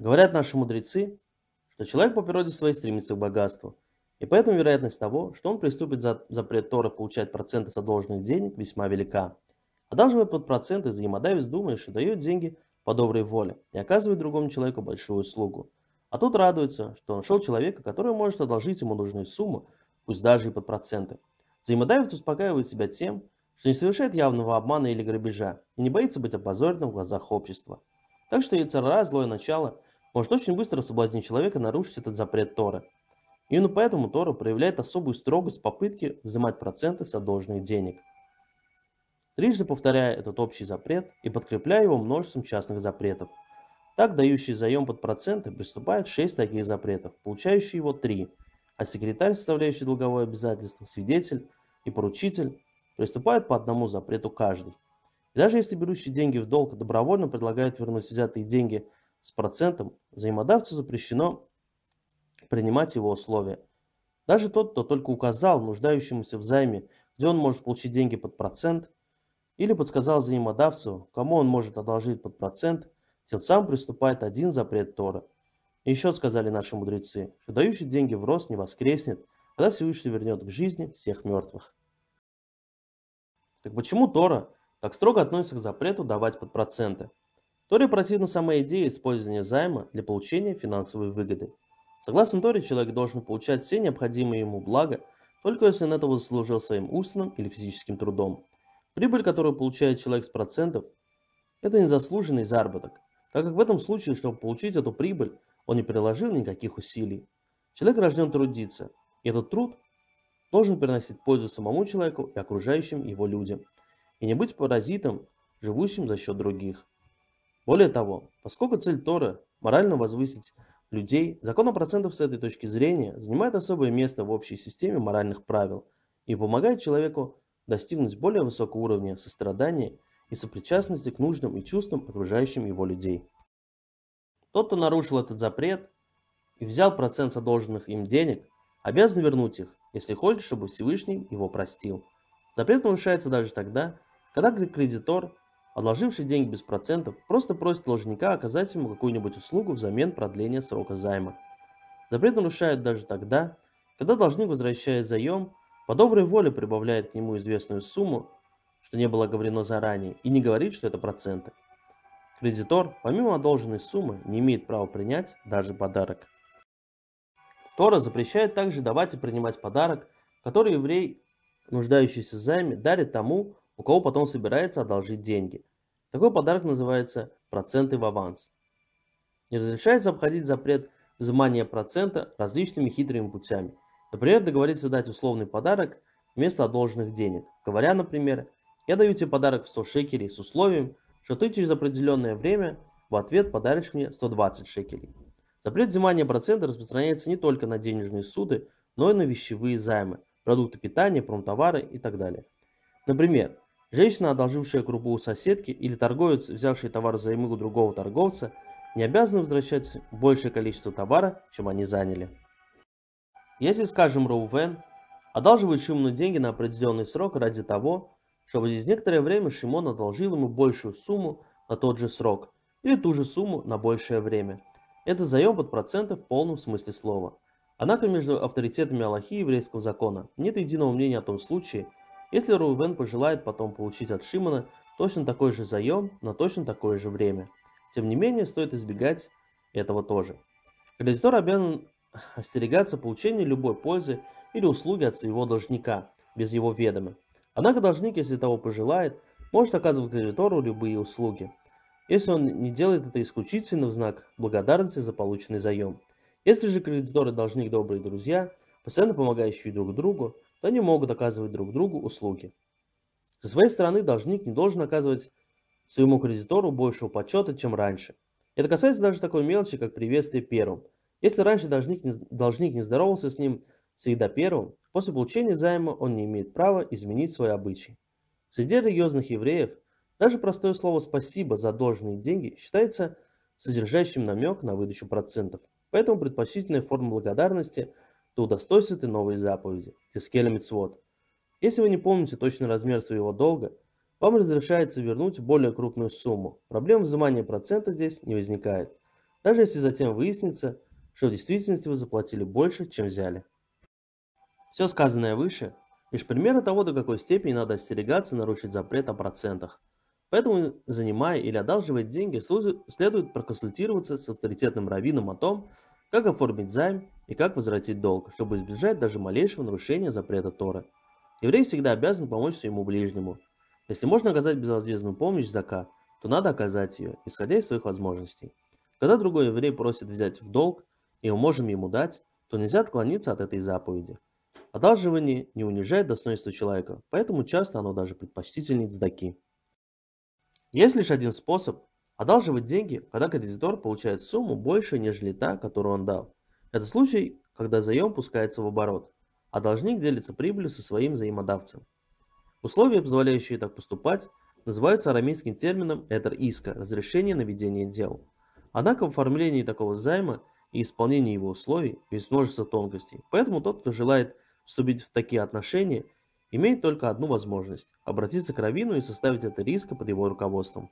Говорят наши мудрецы, что человек по природе своей стремится к богатству, и поэтому вероятность того, что он приступит за запрет Тора получать проценты задолженных денег, весьма велика. А даже под проценты, взаимодавец думает, что дает деньги по доброй воле и оказывает другому человеку большую услугу. А тут радуется, что нашел человека, который может одолжить ему нужную сумму, пусть даже и под проценты. Взаимодавец успокаивает себя тем, что не совершает явного обмана или грабежа и не боится быть опозоренным в глазах общества. Так что яйцера, злое начало – может очень быстро соблазнить человека нарушить этот запрет Торы. Именно поэтому Тора проявляет особую строгость в попытке взимать проценты с одолженных денег. Трижды повторяя этот общий запрет и подкрепляя его множеством частных запретов. Так, дающий заем под проценты приступает 6 таких запретов, получающие его 3, а секретарь, составляющий долговое обязательство, свидетель и поручитель приступают по одному запрету каждый. И даже если берущий деньги в долг добровольно предлагает вернуть взятые деньги с процентом, взаимодавцу запрещено принимать его условия. Даже тот, кто только указал нуждающемуся в займе, где он может получить деньги под процент, или подсказал взаимодавцу, кому он может одолжить под процент, тем самым приступает один запрет Тора. И еще сказали наши мудрецы, что дающий деньги в рост не воскреснет, когда Всевышний вернет к жизни всех мертвых. Так почему Тора так строго относится к запрету давать под проценты? Тори противна сама идея использования займа для получения финансовой выгоды. Согласно Тори, человек должен получать все необходимые ему блага, только если он этого заслужил своим умственным или физическим трудом. Прибыль, которую получает человек с процентов, это незаслуженный заработок, так как в этом случае, чтобы получить эту прибыль, он не приложил никаких усилий. Человек рожден трудиться, и этот труд должен приносить пользу самому человеку и окружающим его людям, и не быть паразитом, живущим за счет других. Более того, поскольку цель Торы – морально возвысить людей, закон о процентах с этой точки зрения занимает особое место в общей системе моральных правил и помогает человеку достигнуть более высокого уровня сострадания и сопричастности к нужным и чувствам окружающим его людей. Тот, кто нарушил этот запрет и взял процент задолженных им денег, обязан вернуть их, если хочет, чтобы Всевышний его простил. Запрет нарушается даже тогда, когда кредитор Одолживший деньги без процентов, просто просит должника оказать ему какую-нибудь услугу взамен продления срока займа. Запрет нарушают даже тогда, когда должник, возвращая заем, по доброй воле прибавляет к нему известную сумму, что не было говорено заранее, и не говорит, что это проценты. Кредитор, помимо одолженной суммы, не имеет права принять даже подарок. Тора запрещает также давать и принимать подарок, который еврей, нуждающийся в займе, дарит тому, у кого потом собирается одолжить деньги. Такой подарок называется «проценты в аванс». Не разрешается обходить запрет взимания процента различными хитрыми путями. Например, договориться дать условный подарок вместо одолженных денег. Говоря, например, «Я даю тебе подарок в 100 шекелей с условием, что ты через определенное время в ответ подаришь мне 120 шекелей». Запрет взимания процента распространяется не только на денежные суды, но и на вещевые займы, продукты питания, промтовары и так далее. Например, Женщина, одолжившая крупу у соседки, или торговец, взявший товар взаймы у другого торговца, не обязаны возвращать большее количество товара, чем они заняли. Если, скажем, Роувен одалживает Шимону деньги на определенный срок ради того, чтобы через некоторое время Шимон одолжил ему большую сумму на тот же срок или ту же сумму на большее время. Это заем под проценты в полном смысле слова. Однако между авторитетами Аллахи и еврейского закона нет единого мнения о том случае, если Рувен пожелает потом получить от Шимона точно такой же заем на точно такое же время. Тем не менее, стоит избегать этого тоже. Кредитор обязан остерегаться получения любой пользы или услуги от своего должника, без его ведома. Однако должник, если того пожелает, может оказывать кредитору любые услуги, если он не делает это исключительно в знак благодарности за полученный заем. Если же кредиторы должник добрые друзья, постоянно помогающие друг другу, то они могут оказывать друг другу услуги. Со своей стороны должник не должен оказывать своему кредитору большего почета, чем раньше. Это касается даже такой мелочи, как приветствие первым. Если раньше должник не, должник не здоровался с ним всегда первым, после получения займа он не имеет права изменить свои обычаи. Среди религиозных евреев даже простое слово «спасибо» за должные деньги считается содержащим намек на выдачу процентов. Поэтому предпочтительная форма благодарности – то удостойся ты новой заповеди, тискель мицвод. Если вы не помните точный размер своего долга, вам разрешается вернуть более крупную сумму. Проблем взимания процентов здесь не возникает, даже если затем выяснится, что в действительности вы заплатили больше, чем взяли. Все сказанное выше – лишь примеры того, до какой степени надо остерегаться нарушить запрет о процентах. Поэтому, занимая или одалживая деньги, следует проконсультироваться с авторитетным раввином о том, как оформить займ и как возвратить долг, чтобы избежать даже малейшего нарушения запрета Тора? Еврей всегда обязан помочь своему ближнему. Если можно оказать безвозмездную помощь Зака, то надо оказать ее, исходя из своих возможностей. Когда другой еврей просит взять в долг, и мы можем ему дать, то нельзя отклониться от этой заповеди. Одалживание не унижает достоинство человека, поэтому часто оно даже предпочтительнее здаки. Есть лишь один способ – одалживать деньги, когда кредитор получает сумму больше, нежели та, которую он дал. Это случай, когда заем пускается в оборот, а должник делится прибылью со своим заимодавцем. Условия, позволяющие так поступать, называются арамейским термином «этер иска» – разрешение на ведение дел. Однако в оформлении такого займа и исполнении его условий есть множество тонкостей, поэтому тот, кто желает вступить в такие отношения, имеет только одну возможность – обратиться к Равину и составить это риска под его руководством.